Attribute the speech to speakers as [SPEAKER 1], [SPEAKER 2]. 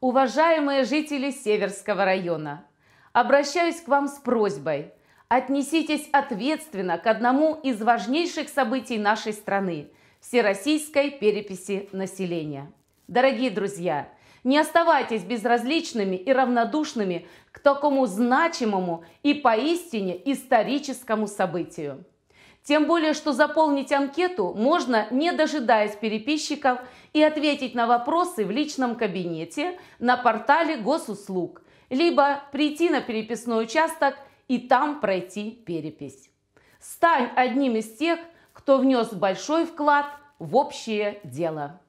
[SPEAKER 1] Уважаемые жители Северского района, обращаюсь к вам с просьбой. Отнеситесь ответственно к одному из важнейших событий нашей страны – всероссийской переписи населения. Дорогие друзья, не оставайтесь безразличными и равнодушными к такому значимому и поистине историческому событию. Тем более, что заполнить анкету можно, не дожидаясь переписчиков, и ответить на вопросы в личном кабинете на портале госуслуг, либо прийти на переписной участок и там пройти перепись. Стань одним из тех, кто внес большой вклад в общее дело.